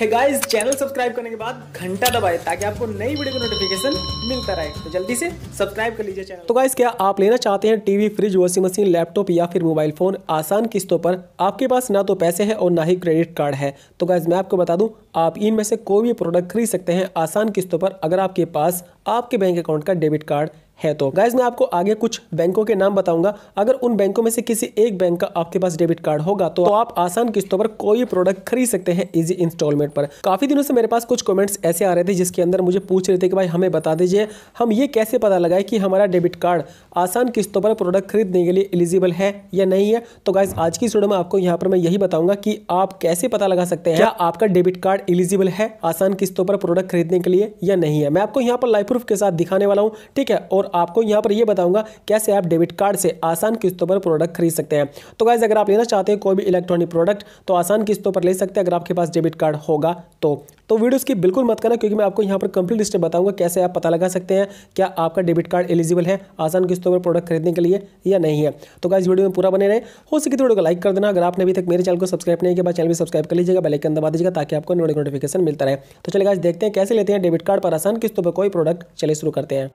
है guys channel subscribe करने के बाद घंटा दबाए ताकि आपको नई वीडियो का नोटिफिकेशन मिलता रहे तो जल्दी से सब्सक्राइब कर लीजिए चैनल तो गाइस क्या आप लेना चाहते हैं TV fridge washing machine laptop या फिर मोबाइल फोन आसान किस्तों पर आपके पास ना तो पैसे हैं और ना ही क्रेडिट कार्ड है तो गाइज मैं आपको बता दूं आप इनमें से कोई भी प्रोडक्ट खरीद सकते हैं आसान किस्तों पर अगर आपके पास आपके बैंक अकाउंट का डेबिट कार्ड है तो गाइज मैं आपको आगे कुछ बैंकों के नाम बताऊंगा अगर उन बैंकों में से किसी एक बैंक का आपके पास डेबिट कार्ड होगा तो आप आसान किस्तों पर कोई प्रोडक्ट खरीद सकते हैं इजी इंस्टॉलमेंट पर काफी दिनों से मेरे पास कुछ कमेंट्स ऐसे आ रहे थे जिसके अंदर मुझे पूछ रहे थे कि भाई हमें बता दीजिए हम ये कैसे पता लगाए कि हमारा डेबिट कार्ड आसान किस्तों पर प्रोडक्ट खरीदने के लिए एलिजिबल है या नहीं है तो गाइज आज की वीडियो में आपको यहाँ पर मैं यही बताऊंगा कि आप कैसे पता लगा सकते हैं क्या आपका डेबिट कार्ड एलिजिबल है आसान किस्तों पर प्रोडक्ट खरीदने के लिए या नहीं है मैं आपको यहाँ पर लाइफ प्रूफ के साथ दिखाने वाला हूँ ठीक है और आपको यहाँ पर यह बताऊंगा कैसे आप डेबिट कार्ड से आसान किस्तों पर प्रोडक्ट खरीद सकते हैं तो गाइज अगर आप लेना चाहते हैं कोई भी इलेक्ट्रॉनिक प्रोडक्ट तो आसान किस्तों पर ले सकते हैं अगर आपके पास डेबिट कार्ड होगा तो तो वीडियो की बिल्कुल मत करना क्योंकि मैं आपको यहाँ पर कंप्लीट लिस्ट बताऊंगा कैसे आप पता लगा सकते हैं क्या आपका डेबिट कार्ड एलिजिबल है आसान किस्तों पर प्रोडक्ट खरीदने के लिए या नहीं है तो इस वीडियो में पूरा बने रहे हो सके तो वीडियो को लाइक कर देना अगर आपने अभी तक मेरे चैनल को सब्सक्राइब नहीं किया चैनल भी सब्सक्राइब कर लीजिएगा बेलाइकन दबा दीजिएगा ताकि आपको नोटिफिकेशन मिलता रहे तो चलिए आज देखते हैं कैसे लेते हैं डेबिट कार्ड पर आसान किस्तों पर कोई प्रोडक्ट चले शुरू करते हैं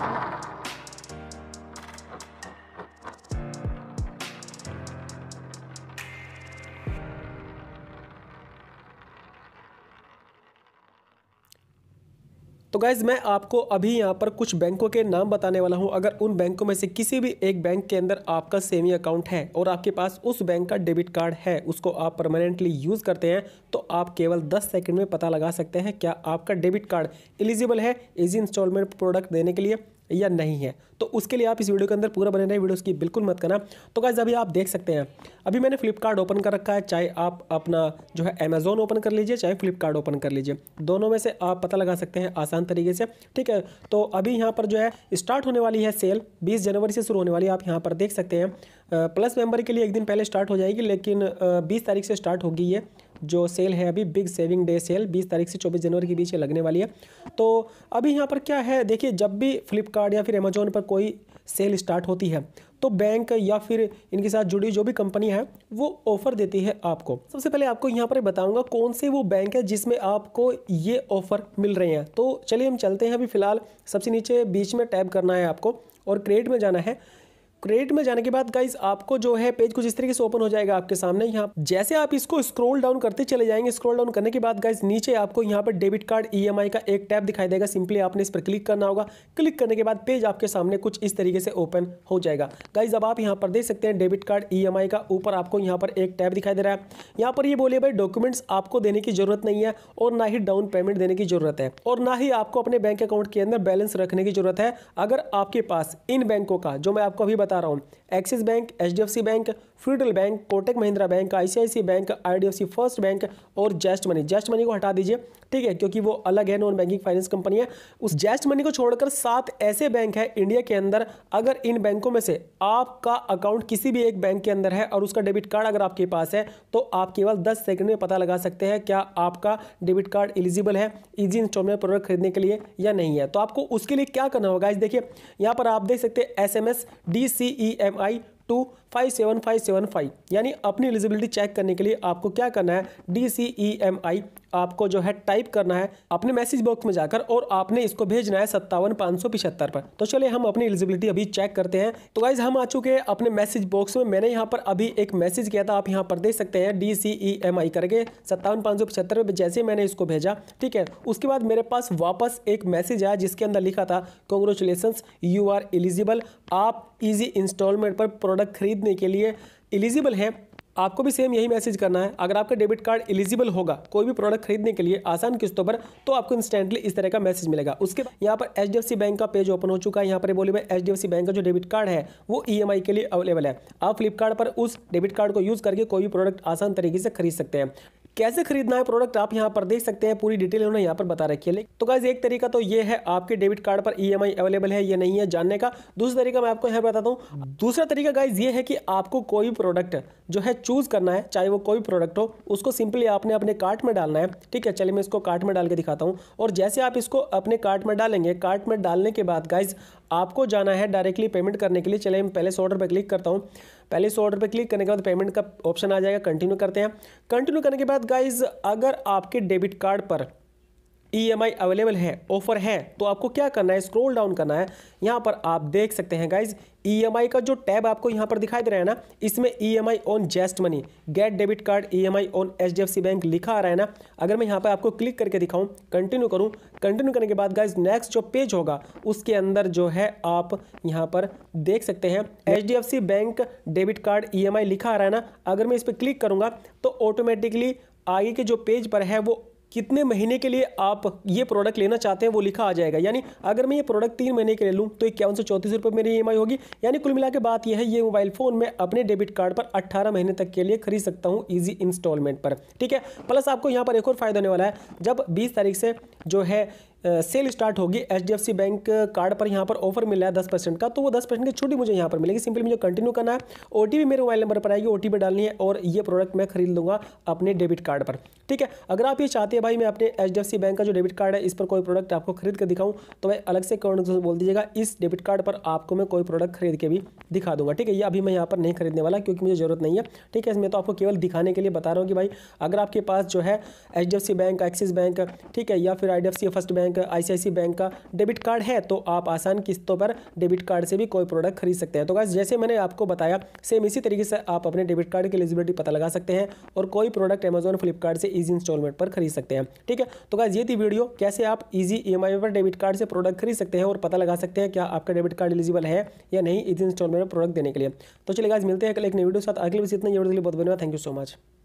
Thank you. तो गाइज़ मैं आपको अभी यहाँ पर कुछ बैंकों के नाम बताने वाला हूँ अगर उन बैंकों में से किसी भी एक बैंक के अंदर आपका सेविंग अकाउंट है और आपके पास उस बैंक का डेबिट कार्ड है उसको आप परमानेंटली यूज़ करते हैं तो आप केवल 10 सेकंड में पता लगा सकते हैं क्या आपका डेबिट कार्ड एलिजिबल है इजी इंस्टॉलमेंट प्रोडक्ट देने के लिए या नहीं है तो उसके लिए आप इस वीडियो के अंदर पूरा बने रहे वीडियो उसकी बिल्कुल मत करना तो गाइज अभी आप देख सकते हैं अभी मैंने फ्लिपकार्ट ओपन कर रखा है चाहे आप अपना जो है अमेजोन ओपन कर लीजिए चाहे फ्लिपकार्ट ओपन कर लीजिए दोनों में से आप पता लगा सकते हैं आसान तरीके से ठीक है तो अभी यहाँ पर जो है स्टार्ट होने वाली है सेल बीस जनवरी से शुरू होने वाली आप यहाँ पर देख सकते हैं प्लस मेंबर के लिए एक दिन पहले स्टार्ट हो जाएगी लेकिन बीस तारीख से स्टार्ट होगी ये जो सेल है अभी बिग सेविंग डे सेल 20 तारीख से 24 जनवरी के बीच लगने वाली है तो अभी यहाँ पर क्या है देखिए जब भी फ्लिपकार्ट या फिर अमेजोन पर कोई सेल स्टार्ट होती है तो बैंक या फिर इनके साथ जुड़ी जो भी कंपनी है वो ऑफर देती है आपको सबसे पहले आपको यहाँ पर बताऊँगा कौन से वो बैंक है जिसमें आपको ये ऑफर मिल रहे हैं तो चलिए हम चलते हैं अभी फिलहाल सबसे नीचे बीच में टैप करना है आपको और क्रेडिट में जाना है क्रेडिट में जाने के बाद गाइज आपको जो है पेज कुछ इस तरीके से ओपन हो जाएगा आपके सामने यहाँ जैसे आप इसको स्क्रॉल डाउन करते चले जाएंगे स्क्रॉल डाउन करने के बाद गाइज नीचे आपको यहाँ पर डेबिट कार्ड ईएमआई का एक टैब दिखाई देगा सिंपली आपने इस पर क्लिक करना होगा क्लिक करने के बाद पेज आपके सामने कुछ इस तरीके से ओपन हो जाएगा गाइज अब आप यहाँ पर देख सकते हैं डेबिट कार्ड ई का ऊपर आपको यहाँ पर एक टैब दिखाई दे रहा है यहाँ पर ये बोलिए भाई डॉक्यूमेंट्स आपको देने की जरूरत नहीं है और ना ही डाउन पेमेंट देने की जरूरत है और ना ही आपको अपने बैंक अकाउंट के अंदर बैलेंस रखने की जरूरत है अगर आपके पास इन बैंकों का जो मैं आपको अभी बता रहा हूँ Axis Bank HDFC Bank Federal Bank Kotak Mahindra Bank ICICI Bank IDFC First Bank और जेस्ट मनी जेस्ट मनी को हटा दीजिए ठीक है क्योंकि वो अलग है नॉन बैंकिंग फाइनेंस कंपनी है उस जेस्ट मनी को छोड़कर सात ऐसे बैंक है इंडिया के अंदर अगर इन बैंकों में से आपका अकाउंट किसी भी एक बैंक के अंदर है और उसका डेबिट कार्ड अगर आपके पास है तो आप केवल दस सेकंड में पता लगा सकते हैं क्या आपका डेबिट कार्ड एलिजिबल है इजी इंस्टॉलमेंट प्रोडक्ट खरीदने के लिए या नहीं है तो आपको उसके लिए क्या करना होगा इस देखिए यहाँ पर आप देख सकते हैं S M S D C E M I two five seven five seven five यानी अपनी एलिजिबिलिटी चेक करने के लिए आपको क्या करना है डी सी ई एम आई आपको जो है टाइप करना है अपने मैसेज बॉक्स में जाकर और आपने इसको भेजना है सत्तावन पाँच सौ पिछहत्तर पर तो चलिए हम अपनी एलिजिबिलिटी अभी चेक करते हैं तो गाइज हम आ चुके हैं अपने मैसेज बॉक्स में मैंने यहाँ पर अभी एक मैसेज किया था आप यहाँ पर देख सकते हैं डी सी ई एम आई करके सत्तावन पाँच सौ पिछहत्तर पर जैसे मैंने इसको भेजा ठीक है उसके बाद मेरे पास वापस एक मैसेज आया जिसके अंदर लिखा था कॉन्ग्रेचुलेसन यू आर एलिजिबल आप ईजी इंस्टॉलमेंट पर प्रोडक्ट खरीदने के लिए एलिजिबल हैं आपको भी सेम यही मैसेज करना है अगर आपका डेबिट कार्ड एलिजिबल होगा कोई भी प्रोडक्ट खरीदने के लिए आसान किस्तों पर तो आपको इंस्टेंटली इस तरह का मैसेज मिलेगा उसके बाद यहाँ पर एच बैंक का पेज ओपन हो चुका है यहाँ पर बोले भाई एच बैंक का जो डेबिट कार्ड है वो ई e के लिए अवेलेबल है आप फ्लिपकार्ट पर उस डेबिट कार्ड को यूज़ करके कोई भी प्रोडक्ट आसान तरीके से खरीद सकते हैं कैसे खरीदना है प्रोडक्ट आप यहाँ पर देख सकते हैं पूरी डिटेल उन्होंने यहाँ पर बता रखी है तो गाइज एक तरीका तो ये है आपके डेबिट कार्ड पर ई e अवेलेबल है या नहीं है जानने का दूसरा तरीका मैं आपको यहाँ बताता हूँ दूसरा तरीका गाइज ये है कि आपको कोई भी प्रोडक्ट जो है चूज करना है चाहे वो कोई भी प्रोडक्ट हो उसको सिंपली आपने अपने कार्ट में डालना है ठीक है चलिए मैं इसको कार्ट में डाल के दिखाता हूँ और जैसे आप इसको अपने कार्ट में डालेंगे कार्ट में डालने के बाद गाइज आपको जाना है डायरेक्टली पेमेंट करने के लिए चले मैं पहले ऑर्डर पर क्लिक करता हूँ पहले इस ऑर्डर पर क्लिक करने के बाद पेमेंट का ऑप्शन आ जाएगा कंटिन्यू करते हैं कंटिन्यू करने के बाद गाइज अगर आपके डेबिट कार्ड पर ई अवेलेबल है ऑफर है तो आपको क्या करना है स्क्रोल डाउन करना है यहाँ पर आप देख सकते हैं गाइज ई e का जो टैब आपको यहाँ पर दिखाई दे रहा है ना इसमें I on Zest Money get debit card I on C bank लिखा आ रहा है ना अगर मैं यहाँ पर आपको क्लिक करके दिखाऊँ कंटिन्यू करूँ कंटिन्यू करने के बाद गाइज नेक्स्ट जो पेज होगा उसके अंदर जो है आप यहाँ पर देख सकते हैं H bank debit card E लिखा आ रहा है ना अगर मैं इस पर क्लिक करूँगा तो ऑटोमेटिकली आगे के जो पेज पर है वो कितने महीने के लिए आप ये प्रोडक्ट लेना चाहते हैं वो लिखा आ जाएगा यानी अगर मैं ये प्रोडक्ट तीन महीने के ले लूँ तो इक्यावन सौ चौंतीस रुपये मेरी ई e होगी यानी कुल मिला के बात यह है ये मोबाइल फ़ोन मैं अपने डेबिट कार्ड पर अट्ठारह महीने तक के लिए खरीद सकता हूँ ईजी इंस्टॉलमेंट पर ठीक है प्लस आपको यहाँ पर एक और फायदा होने वाला है जब बीस तारीख से जो है सेल स्टार्ट होगी एच बैंक कार्ड पर यहाँ पर ऑफर मिल रहा है दस परसेंट का तो वो दस परसेंट की छुट्टी मुझे यहाँ पर मिलेगी सिंपली मुझे कंटिन्यू करना है ओ मेरे मोबाइल नंबर पर आएगी ओ डालनी है और ये प्रोडक्ट मैं खरीद लूँगा अपने डेबिट कार्ड पर ठीक है अगर आप ये चाहते हैं भाई मैं अपने एच बैंक का जो डेबिट कार्ड है इस पर कोई प्रोडक्ट आपको खरीद कर दिखाऊँ तो मैं अलग से कमेंट बोल दीजिएगा इस डेबिट कार्ड पर आपको मैं कोई प्रोडक्ट खरीद के भी दिखा दूँगा ठीक है ये अभी मैं यहाँ पर नहीं खरीदने वाला क्योंकि मुझे ज़रूरत नहीं है ठीक है इसमें तो आपको केवल दिखाने के लिए बता रहा हूँ कि भाई अगर आपके पास जो है एच बैंक एक्सिस बैंक ठीक है या फिर I First Bank Bank ICICI Bank का डेबिट कार्ड है तो आप आसान किस्तों पर डेबिट कार्ड से भी कोई प्रोडक्ट खरीद सकते हैं तो गाइस जैसे मैंने आपको बताया सेम इसी तरीके से आप अपने डेबिट कार्ड की एलिजिबिलिटी पता लगा सकते हैं और कोई प्रोडक्ट अमेजोन फ्लिपकार्ट से ईजी इंस्टॉलमेंट पर खरीद सकते हैं ठीक है तो गाइस ये थी वीडियो कैसे आप ईजी ई e पर डेबिट कार्ड से प्रोडक्ट खरीद सकते हैं और पता लगा सकते हैं क्या आपका डेबिट कार्ड एलिजिबल है या नहीं ईजी इंस्टॉलमेंट पर प्रोडक्ट देने के लिए तो चलिए गाइस मिलते हैं कल एक नई वीडियो साथ अगले बस इतना ये बहुत धन्यवाद थैंक यू सो मच